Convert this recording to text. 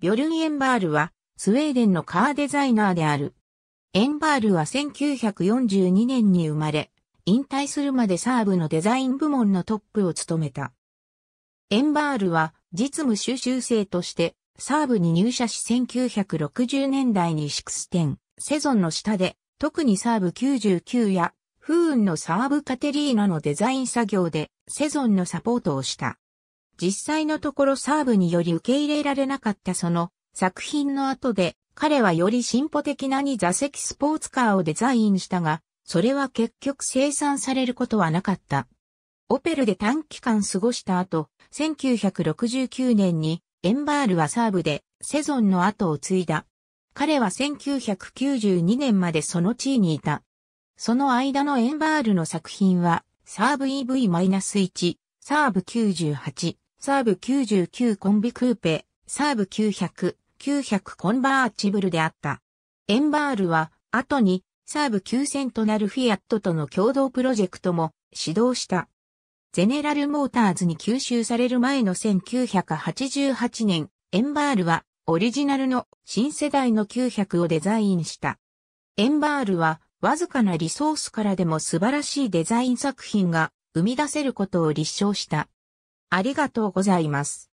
ビョルン・エンバールは、スウェーデンのカーデザイナーである。エンバールは1942年に生まれ、引退するまでサーブのデザイン部門のトップを務めた。エンバールは実務修習生としてサーブに入社し1960年代にシクステン、セゾンの下で特にサーブ99やフーンのサーブカテリーナのデザイン作業でセゾンのサポートをした。実際のところサーブにより受け入れられなかったその作品の後で彼はより進歩的なに座席スポーツカーをデザインしたが、それは結局生産されることはなかった。オペルで短期間過ごした後、1969年にエンバールはサーブでセゾンの後を継いだ。彼は1992年までその地位にいた。その間のエンバールの作品は、サーブ EV-1、サーブ98、サーブ99コンビクーペ、サーブ900、900コンバーチブルであった。エンバールは、後に、サーブ9000となるフィアットとの共同プロジェクトも、始動した。ゼネラルモーターズに吸収される前の1988年、エンバールは、オリジナルの新世代の900をデザインした。エンバールは、わずかなリソースからでも素晴らしいデザイン作品が生み出せることを立証した。ありがとうございます。